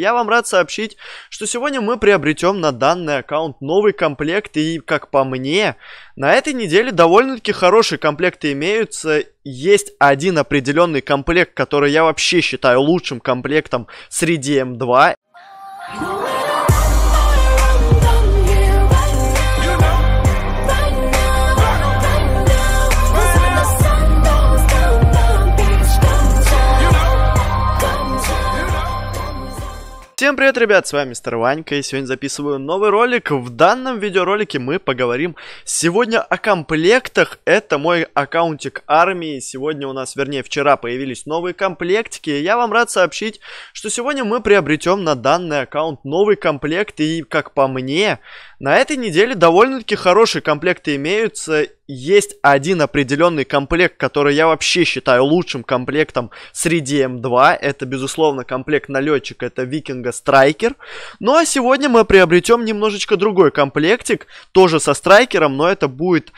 Я вам рад сообщить, что сегодня мы приобретем на данный аккаунт новый комплект и, как по мне, на этой неделе довольно-таки хорошие комплекты имеются. Есть один определенный комплект, который я вообще считаю лучшим комплектом среди М2. Всем привет, ребят, с вами Мистер Ванька, и сегодня записываю новый ролик. В данном видеоролике мы поговорим сегодня о комплектах. Это мой аккаунтик армии. Сегодня у нас, вернее, вчера появились новые комплектики. я вам рад сообщить, что сегодня мы приобретем на данный аккаунт новый комплект. И, как по мне, на этой неделе довольно-таки хорошие комплекты имеются есть один определенный комплект, который я вообще считаю лучшим комплектом среди М2. Это, безусловно, комплект налетчик, это Викинга Страйкер. Ну а сегодня мы приобретем немножечко другой комплектик, тоже со Страйкером, но это будет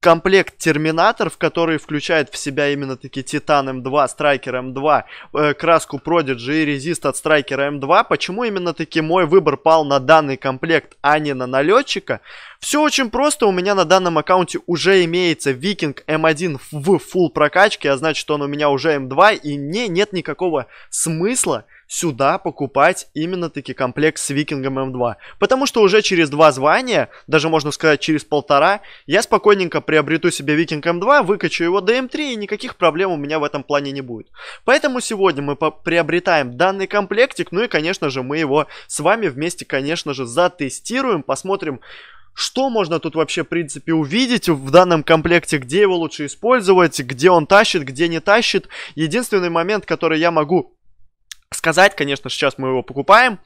комплект Терминатор, в который включает в себя именно таки Титан М2, Страйкер М2, э, краску Prodigy и резист от Страйкера М2. Почему именно таки мой выбор пал на данный комплект, а не на налетчика? Все очень просто, у меня на данном аккаунте уже имеется Викинг М1 в full прокачке, а значит он у меня уже М2 и не, нет никакого смысла сюда покупать именно таки комплект с Викингом М2. Потому что уже через два звания, даже можно сказать через полтора, я спокойненько приобрету себе Викинг М2, выкачу его до М3 и никаких проблем у меня в этом плане не будет. Поэтому сегодня мы приобретаем данный комплектик, ну и конечно же мы его с вами вместе конечно же затестируем, посмотрим, что можно тут вообще, в принципе, увидеть в данном комплекте, где его лучше использовать, где он тащит, где не тащит. Единственный момент, который я могу сказать, конечно, сейчас мы его покупаем,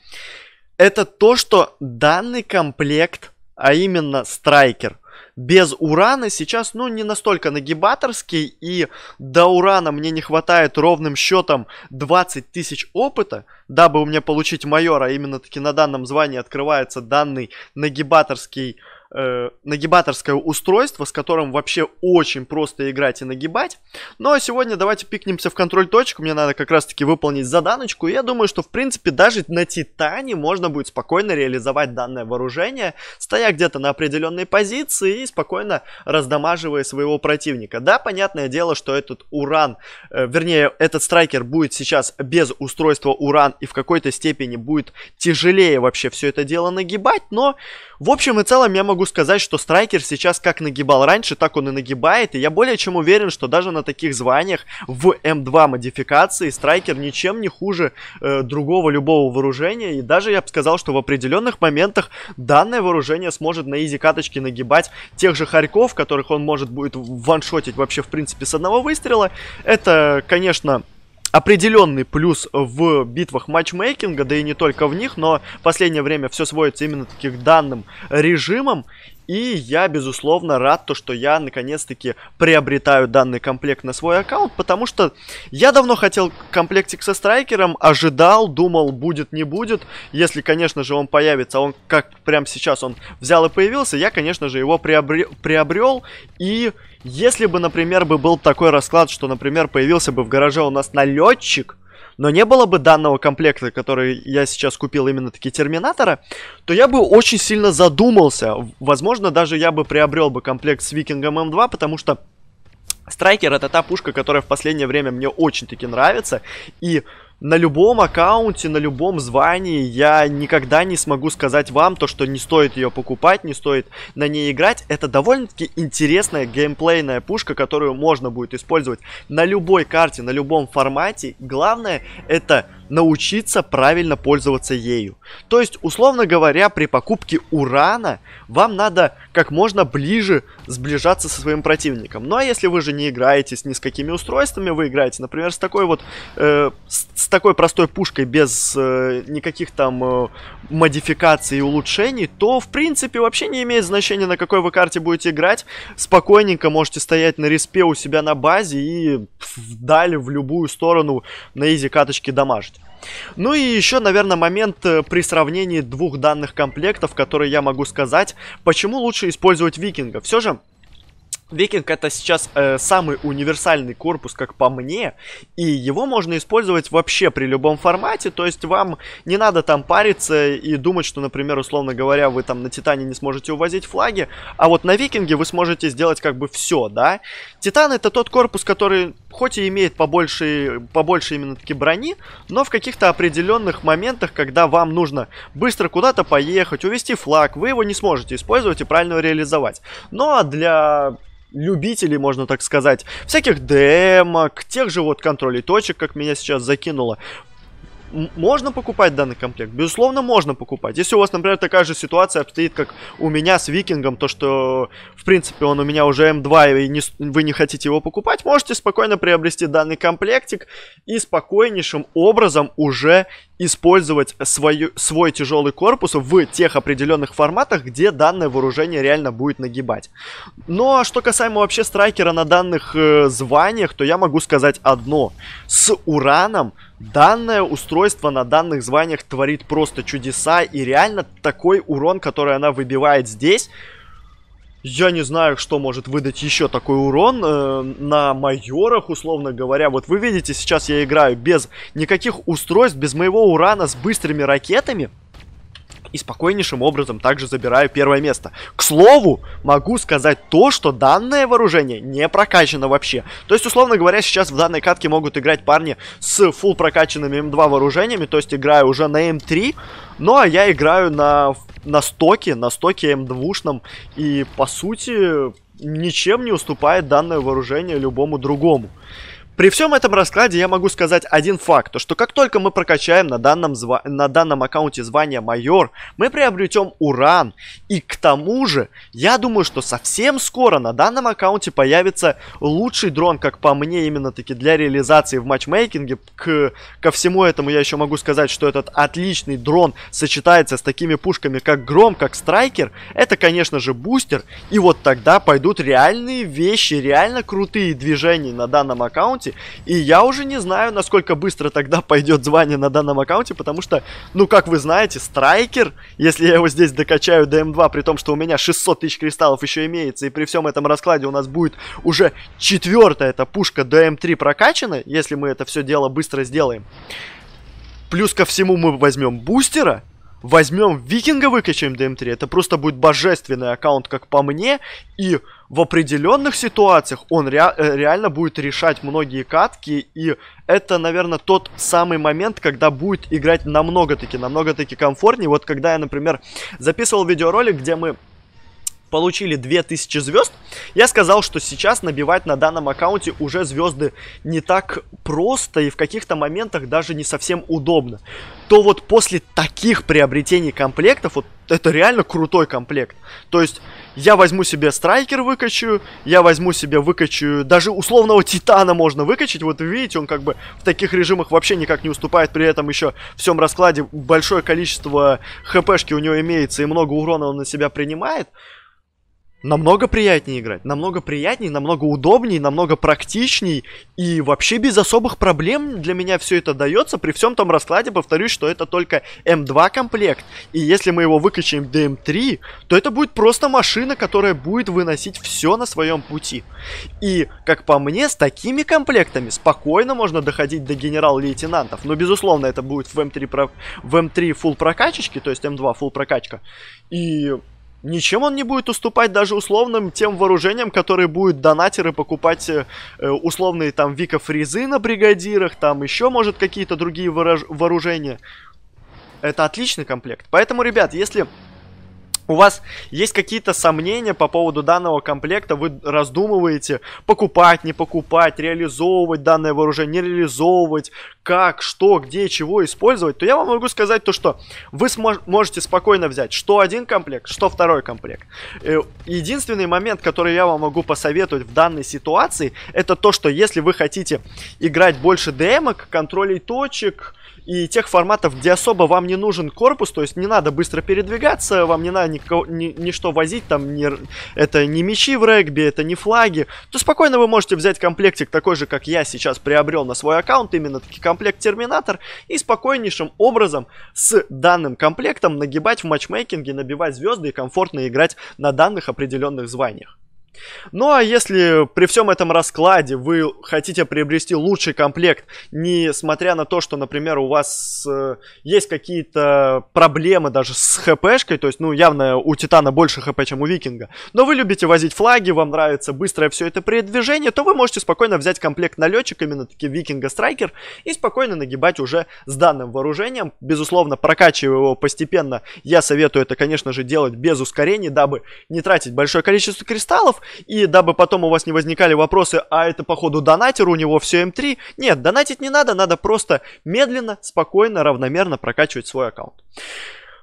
это то, что данный комплект, а именно страйкер, без урана сейчас, ну, не настолько нагибаторский, и до урана мне не хватает ровным счетом 20 тысяч опыта, дабы у меня получить майора, а именно таки на данном звании открывается данный нагибаторский Э, нагибаторское устройство, с которым вообще очень просто играть и нагибать. Но сегодня давайте пикнемся в контроль точку. Мне надо как раз-таки выполнить заданочку. И я думаю, что в принципе даже на Титане можно будет спокойно реализовать данное вооружение, стоя где-то на определенной позиции и спокойно раздамаживая своего противника. Да, понятное дело, что этот уран, э, вернее, этот страйкер будет сейчас без устройства уран и в какой-то степени будет тяжелее вообще все это дело нагибать. Но в общем и целом я могу могу сказать, что Страйкер сейчас как нагибал раньше, так он и нагибает. И я более чем уверен, что даже на таких званиях в М2 модификации Страйкер ничем не хуже э, другого любого вооружения. И даже я бы сказал, что в определенных моментах данное вооружение сможет на изи каточке нагибать тех же харьков, которых он может будет ваншотить вообще в принципе с одного выстрела. Это, конечно определенный плюс в битвах матчмейкинга, да и не только в них, но в последнее время все сводится именно таких данным режимам, и я, безусловно, рад то, что я наконец-таки приобретаю данный комплект на свой аккаунт, потому что я давно хотел комплектик со страйкером, ожидал, думал, будет, не будет. Если, конечно же, он появится, он как прямо сейчас он взял и появился, я, конечно же, его приобре приобрел. И если бы, например, бы был такой расклад, что, например, появился бы в гараже у нас налетчик, но не было бы данного комплекта, который я сейчас купил именно таки Терминатора, то я бы очень сильно задумался. Возможно, даже я бы приобрел бы комплект с Викингом М2, потому что Страйкер это та пушка, которая в последнее время мне очень-таки нравится. И на любом аккаунте, на любом звании я никогда не смогу сказать вам то, что не стоит ее покупать, не стоит на ней играть. Это довольно-таки интересная геймплейная пушка, которую можно будет использовать на любой карте, на любом формате. Главное это научиться правильно пользоваться ею. То есть, условно говоря, при покупке урана вам надо как можно ближе сближаться со своим противником. Ну а если вы же не играете с ни с какими устройствами, вы играете, например, с такой вот, э, с, с такой простой пушкой без э, никаких там э, модификаций и улучшений, то в принципе вообще не имеет значения, на какой вы карте будете играть. Спокойненько можете стоять на респе у себя на базе и вдаль в любую сторону на изи каточки дамажить. Ну и еще, наверное, момент э, при сравнении двух данных комплектов, которые я могу сказать, почему лучше использовать викинга. Все же, Викинг это сейчас э, самый универсальный корпус, как по мне, и его можно использовать вообще при любом формате, то есть вам не надо там париться и думать, что, например, условно говоря, вы там на Титане не сможете увозить флаги, а вот на Викинге вы сможете сделать как бы все, да. Титан это тот корпус, который хоть и имеет побольше, побольше именно таки брони, но в каких-то определенных моментах, когда вам нужно быстро куда-то поехать, увести флаг, вы его не сможете использовать и правильно его реализовать. Ну а для любителей, можно так сказать, всяких демок, тех же вот контролей точек, как меня сейчас закинуло можно покупать данный комплект? Безусловно, можно покупать. Если у вас, например, такая же ситуация обстоит, как у меня с Викингом, то что, в принципе, он у меня уже М2, и не, вы не хотите его покупать, можете спокойно приобрести данный комплектик и спокойнейшим образом уже использовать свою, свой тяжелый корпус в тех определенных форматах, где данное вооружение реально будет нагибать. Но что касаемо вообще страйкера на данных э, званиях, то я могу сказать одно. С ураном Данное устройство на данных званиях творит просто чудеса. И реально такой урон, который она выбивает здесь... Я не знаю, что может выдать еще такой урон э, на майорах, условно говоря. Вот вы видите, сейчас я играю без никаких устройств, без моего урана с быстрыми ракетами и спокойнейшим образом также забираю первое место. К слову, могу сказать то, что данное вооружение не прокачано вообще. То есть, условно говоря, сейчас в данной катке могут играть парни с фул прокачанными М2 эм вооружениями, то есть играю уже на М3, эм ну а я играю на, на стоке, на стоке М2шном, эм и по сути ничем не уступает данное вооружение любому другому. При всем этом раскладе я могу сказать один факт, то что как только мы прокачаем на данном, зва... на данном аккаунте звание майор, мы приобретем уран. И к тому же, я думаю, что совсем скоро на данном аккаунте появится лучший дрон, как по мне, именно таки для реализации в матчмейкинге. К... Ко всему этому я еще могу сказать, что этот отличный дрон сочетается с такими пушками, как Гром, как Страйкер. Это, конечно же, бустер. И вот тогда пойдут реальные вещи, реально крутые движения на данном аккаунте 200. И я уже не знаю, насколько быстро тогда пойдет звание на данном аккаунте, потому что, ну, как вы знаете, страйкер, если я его здесь докачаю до М2, при том, что у меня 600 тысяч кристаллов еще имеется, и при всем этом раскладе у нас будет уже четвертая эта пушка до М3 прокачана, если мы это все дело быстро сделаем. Плюс ко всему мы возьмем бустера, возьмем викинга, выкачаем до М3. Это просто будет божественный аккаунт, как по мне, и в определенных ситуациях он ре э, реально будет решать многие катки. И это, наверное, тот самый момент, когда будет играть намного-таки, намного-таки комфортнее. Вот когда я, например, записывал видеоролик, где мы получили 2000 звезд, я сказал, что сейчас набивать на данном аккаунте уже звезды не так просто и в каких-то моментах даже не совсем удобно. То вот после таких приобретений комплектов, вот это реально крутой комплект. То есть я возьму себе страйкер выкачу, я возьму себе выкачу, даже условного титана можно выкачать, вот видите, он как бы в таких режимах вообще никак не уступает, при этом еще в всем раскладе большое количество хпшки у него имеется и много урона он на себя принимает намного приятнее играть, намного приятнее, намного удобнее, намного практичней и вообще без особых проблем для меня все это дается при всем том раскладе, повторюсь, что это только М2 комплект и если мы его выкачаем до М3, то это будет просто машина, которая будет выносить все на своем пути. И, как по мне, с такими комплектами спокойно можно доходить до генерал-лейтенантов, но безусловно это будет в М3, в М3 full прокачечки, то есть М2 full прокачка и Ничем он не будет уступать даже условным тем вооружениям, которые будут донатеры покупать э, э условные там Вика Фризы на бригадирах, там еще, может, какие-то другие вооружения. Это отличный комплект. Поэтому, ребят, если у вас есть какие-то сомнения по поводу данного комплекта, вы раздумываете, покупать, не покупать, реализовывать данное вооружение, не реализовывать, как, что, где, чего использовать, то я вам могу сказать то, что вы можете спокойно взять что один комплект, что второй комплект. Э, единственный момент, который я вам могу посоветовать в данной ситуации, это то, что если вы хотите играть больше ДМок, контролей точек, и тех форматов, где особо вам не нужен корпус, то есть не надо быстро передвигаться, вам не надо никого, ни, ничто возить, там не, это не мечи в регби, это не флаги, то спокойно вы можете взять комплектик такой же, как я сейчас приобрел на свой аккаунт, именно таки комплект Терминатор, и спокойнейшим образом с данным комплектом нагибать в матчмейкинге, набивать звезды и комфортно играть на данных определенных званиях. Ну а если при всем этом раскладе вы хотите приобрести лучший комплект, несмотря на то, что, например, у вас э, есть какие-то проблемы даже с хпшкой, то есть, ну, явно у Титана больше хп, чем у Викинга, но вы любите возить флаги, вам нравится быстрое все это передвижение, то вы можете спокойно взять комплект налетчик, именно таки Викинга Страйкер, и спокойно нагибать уже с данным вооружением. Безусловно, прокачивая его постепенно, я советую это, конечно же, делать без ускорений, дабы не тратить большое количество кристаллов, и дабы потом у вас не возникали вопросы, а это походу донатер, у него все М3. Эм Нет, донатить не надо, надо просто медленно, спокойно, равномерно прокачивать свой аккаунт.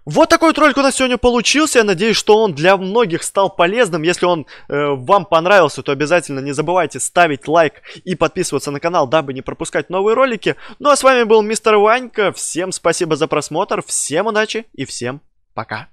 Вот такой троллик у нас сегодня получился. Я надеюсь, что он для многих стал полезным. Если он э, вам понравился, то обязательно не забывайте ставить лайк и подписываться на канал, дабы не пропускать новые ролики. Ну а с вами был мистер Ванька. Всем спасибо за просмотр, всем удачи и всем пока.